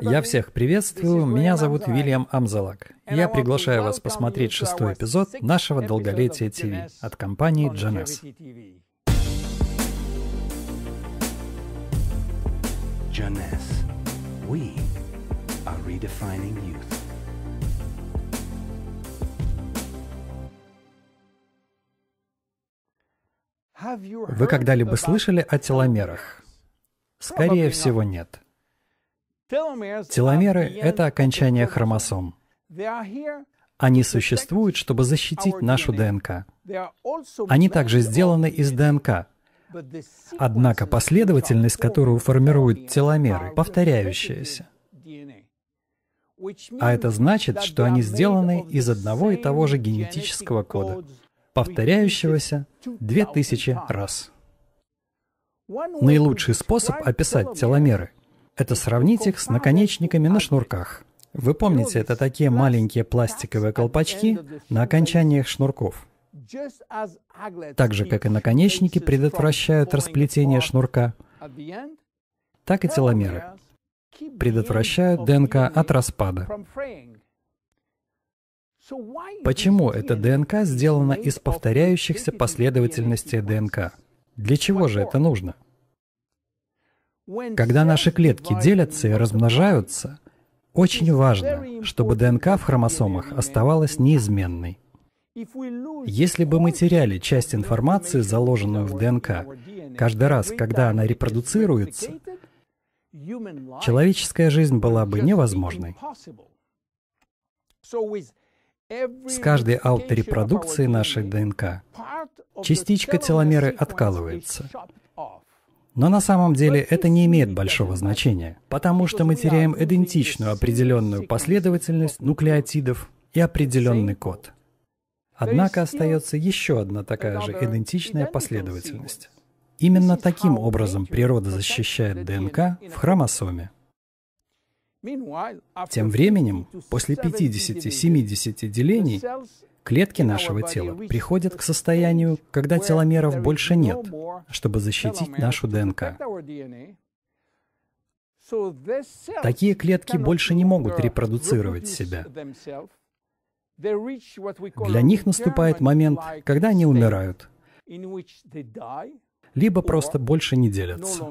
Я всех приветствую, меня зовут Вильям Амзалак. Я приглашаю вас посмотреть шестой эпизод нашего долголетия ТВ от компании Janus. Janus. We are redefining youth. Вы когда-либо слышали о теломерах? Скорее всего, нет. Теломеры — это окончание хромосом. Они существуют, чтобы защитить нашу ДНК. Они также сделаны из ДНК. Однако последовательность, которую формируют теломеры, повторяющаяся. А это значит, что они сделаны из одного и того же генетического кода, повторяющегося 2000 раз. Наилучший способ описать теломеры — это сравнить их с наконечниками на шнурках. Вы помните, это такие маленькие пластиковые колпачки на окончаниях шнурков. Так же, как и наконечники предотвращают расплетение шнурка, так и теломеры предотвращают ДНК от распада. Почему эта ДНК сделана из повторяющихся последовательностей ДНК? Для чего же это нужно? Когда наши клетки делятся и размножаются, очень важно, чтобы ДНК в хромосомах оставалась неизменной. Если бы мы теряли часть информации, заложенную в ДНК, каждый раз, когда она репродуцируется, человеческая жизнь была бы невозможной. С каждой ауторепродукцией нашей ДНК частичка теломеры откалывается, но на самом деле это не имеет большого значения, потому что мы теряем идентичную определенную последовательность нуклеотидов и определенный код. Однако остается еще одна такая же идентичная последовательность. Именно таким образом природа защищает ДНК в хромосоме. Тем временем, после 50-70 делений, Клетки нашего тела приходят к состоянию, когда теломеров больше нет, чтобы защитить нашу ДНК. Такие клетки больше не могут репродуцировать себя. Для них наступает момент, когда они умирают, либо просто больше не делятся.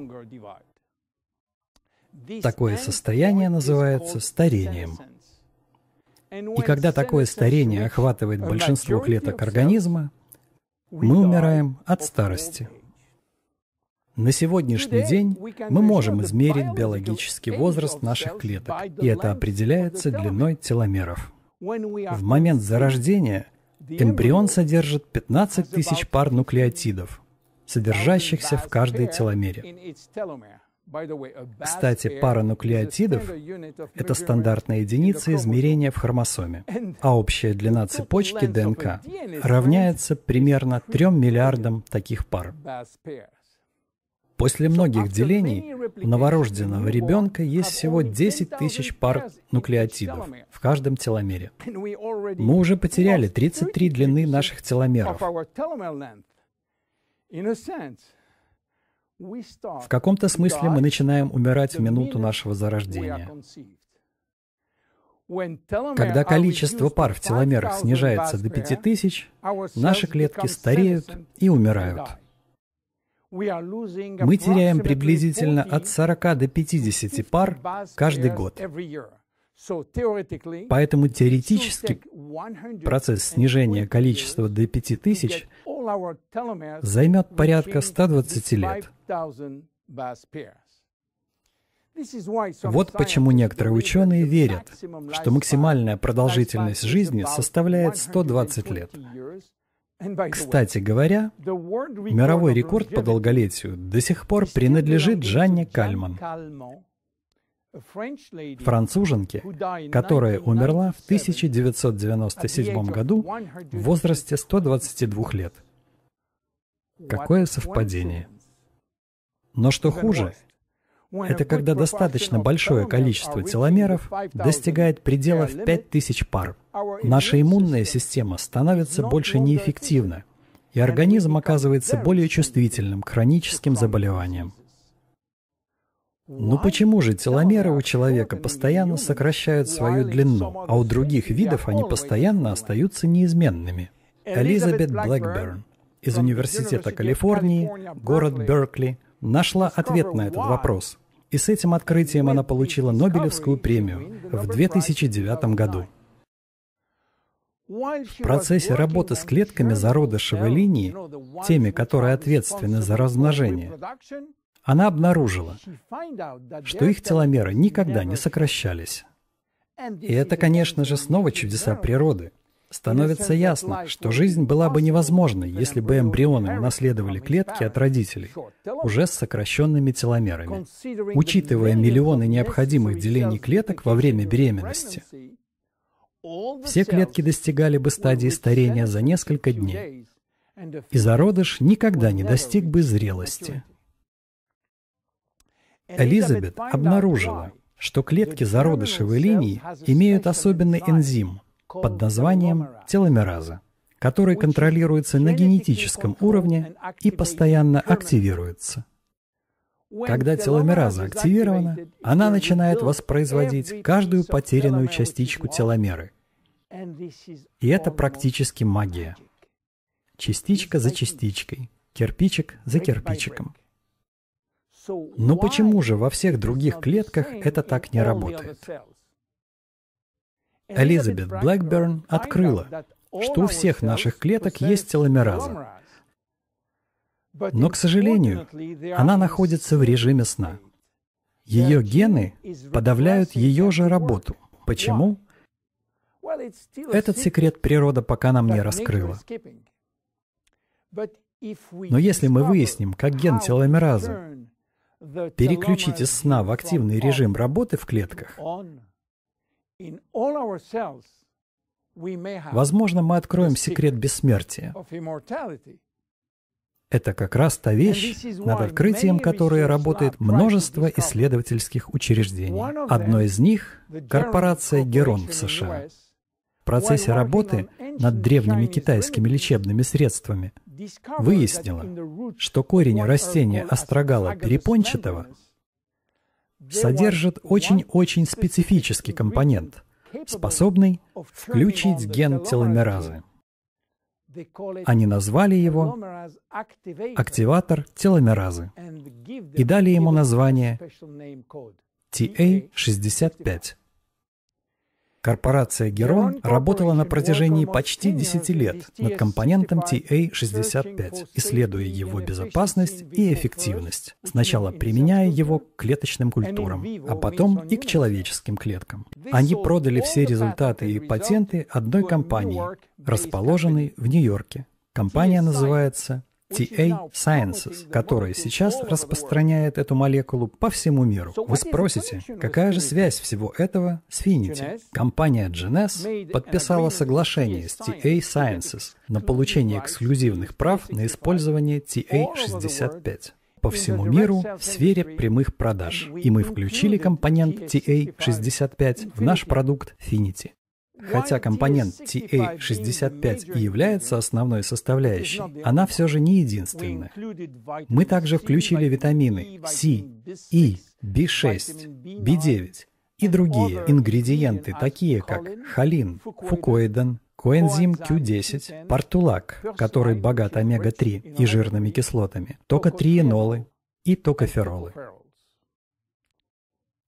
Такое состояние называется старением. И когда такое старение охватывает большинство клеток организма, мы умираем от старости. На сегодняшний день мы можем измерить биологический возраст наших клеток, и это определяется длиной теломеров. В момент зарождения эмбрион содержит 15 тысяч пар нуклеотидов, содержащихся в каждой теломере. Кстати, пара нуклеотидов — это стандартная единица измерения в хромосоме, а общая длина цепочки ДНК равняется примерно 3 миллиардам таких пар. После многих делений у новорожденного ребенка есть всего 10 тысяч пар нуклеотидов в каждом теломере. Мы уже потеряли 33 длины наших теломеров. В каком-то смысле мы начинаем умирать в минуту нашего зарождения. Когда количество пар в теломерах снижается до 5000, наши клетки стареют и умирают. Мы теряем приблизительно от 40 до 50 пар каждый год. Поэтому теоретически процесс снижения количества до 5000 займет порядка 120 лет. Вот почему некоторые ученые верят, что максимальная продолжительность жизни составляет 120 лет. Кстати говоря, мировой рекорд по долголетию до сих пор принадлежит Жанне Кальман француженки, которая умерла в 1997 году в возрасте 122 лет. Какое совпадение? Но что хуже, это когда достаточно большое количество теломеров достигает предела в 5000 пар. Наша иммунная система становится больше неэффективна, и организм оказывается более чувствительным к хроническим заболеваниям. Ну почему же теломеры у человека постоянно сокращают свою длину, а у других видов они постоянно остаются неизменными? Элизабет Блэкберн из Университета Калифорнии, город Беркли, нашла ответ на этот вопрос. И с этим открытием она получила Нобелевскую премию в 2009 году. В процессе работы с клетками зародышевой линии, теми, которые ответственны за размножение, она обнаружила, что их теломеры никогда не сокращались. И это, конечно же, снова чудеса природы. Становится ясно, что жизнь была бы невозможна, если бы эмбрионы унаследовали клетки от родителей уже с сокращенными теломерами. Учитывая миллионы необходимых делений клеток во время беременности, все клетки достигали бы стадии старения за несколько дней, и зародыш никогда не достиг бы зрелости. Элизабет обнаружила, что клетки зародышевой линии имеют особенный энзим под названием теломераза, который контролируется на генетическом уровне и постоянно активируется. Когда теломераза активирована, она начинает воспроизводить каждую потерянную частичку теломеры. И это практически магия. Частичка за частичкой, кирпичик за кирпичиком. Но почему же во всех других клетках это так не работает? Элизабет Блэкберн открыла, что у всех наших клеток есть теломераза. Но, к сожалению, она находится в режиме сна. Ее гены подавляют ее же работу. Почему? Этот секрет природа пока нам не раскрыла. Но если мы выясним, как ген теломеразы Переключите сна в активный режим работы в клетках. Возможно, мы откроем секрет бессмертия. Это как раз та вещь, над открытием которой работает множество исследовательских учреждений. Одно из них — корпорация Герон в США. В процессе работы над древними китайскими лечебными средствами выяснила, что корень растения астрагала перепончатого содержит очень-очень специфический компонент, способный включить ген теломеразы. Они назвали его активатор теломеразы и дали ему название TA65. Корпорация Герон работала на протяжении почти 10 лет над компонентом TA-65, а исследуя его безопасность и эффективность, сначала применяя его к клеточным культурам, а потом и к человеческим клеткам. Они продали все результаты и патенты одной компании, расположенной в Нью-Йорке. Компания называется TA а Sciences, которая сейчас распространяет эту молекулу по всему миру. Вы спросите, какая же связь всего этого с Finity? Компания GNS подписала соглашение с TA а Sciences на получение эксклюзивных прав на использование TA-65 а по всему миру в сфере прямых продаж, и мы включили компонент TA-65 в наш продукт Finity. Хотя компонент TA65 а и является основной составляющей, она все же не единственная. Мы также включили витамины C, E, B6, B9 и другие ингредиенты, такие как холин, фукоидан, коэнзим Q10, портулак, который богат омега-3 и жирными кислотами, токотриенолы и токоферолы.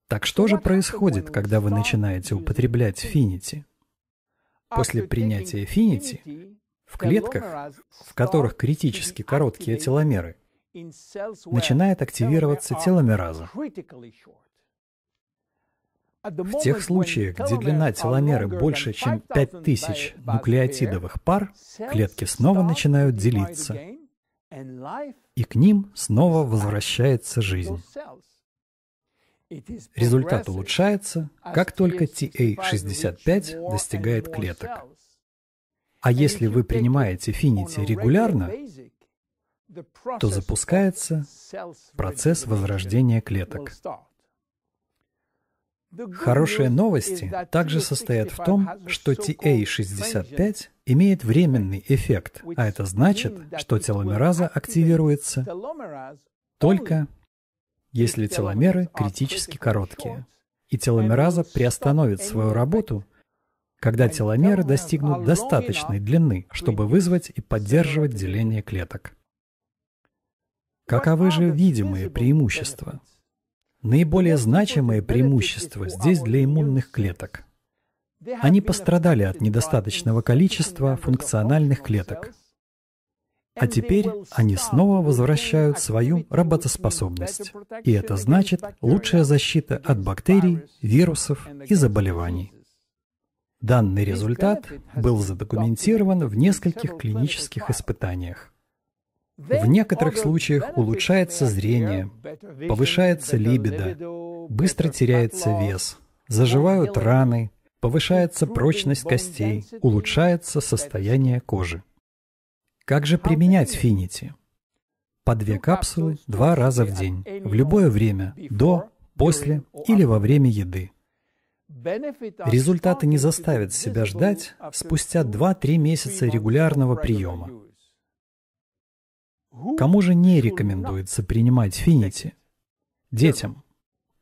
Так что же происходит, когда вы начинаете употреблять финити? После принятия финити в клетках, в которых критически короткие теломеры, начинает активироваться теломераза. В тех случаях, где длина теломеры больше, чем 5000 нуклеотидовых пар, клетки снова начинают делиться, и к ним снова возвращается жизнь. Результат улучшается, как только TA65 достигает клеток. А если вы принимаете Finity регулярно, то запускается процесс возрождения клеток. Хорошие новости также состоят в том, что TA65 имеет временный эффект, а это значит, что теломераза активируется только если теломеры критически короткие. И теломераза приостановит свою работу, когда теломеры достигнут достаточной длины, чтобы вызвать и поддерживать деление клеток. Каковы же видимые преимущества? Наиболее значимые преимущества здесь для иммунных клеток. Они пострадали от недостаточного количества функциональных клеток, а теперь они снова возвращают свою работоспособность. И это значит лучшая защита от бактерий, вирусов и заболеваний. Данный результат был задокументирован в нескольких клинических испытаниях. В некоторых случаях улучшается зрение, повышается либидо, быстро теряется вес, заживают раны, повышается прочность костей, улучшается состояние кожи. Как же применять Финити? По две капсулы два раза в день, в любое время, до, после или во время еды. Результаты не заставят себя ждать спустя 2-3 месяца регулярного приема. Кому же не рекомендуется принимать финити? Детям.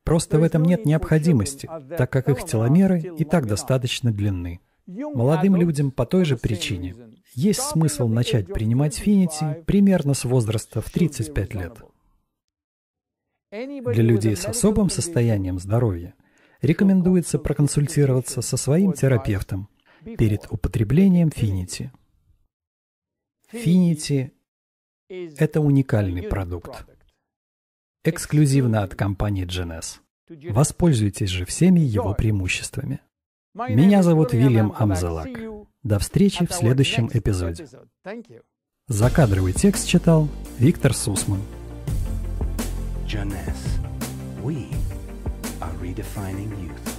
Просто в этом нет необходимости, так как их теломеры и так достаточно длинны. Молодым людям по той же причине. Есть смысл начать принимать финити примерно с возраста в 35 лет. Для людей с особым состоянием здоровья рекомендуется проконсультироваться со своим терапевтом перед употреблением финити. Финити – это уникальный продукт, эксклюзивно от компании GNS. Воспользуйтесь же всеми его преимуществами. Меня зовут Вильям Амзалак. До встречи в следующем эпизоде. Закадровый текст читал Виктор Сусман. Jeunesse. We are redefining youth.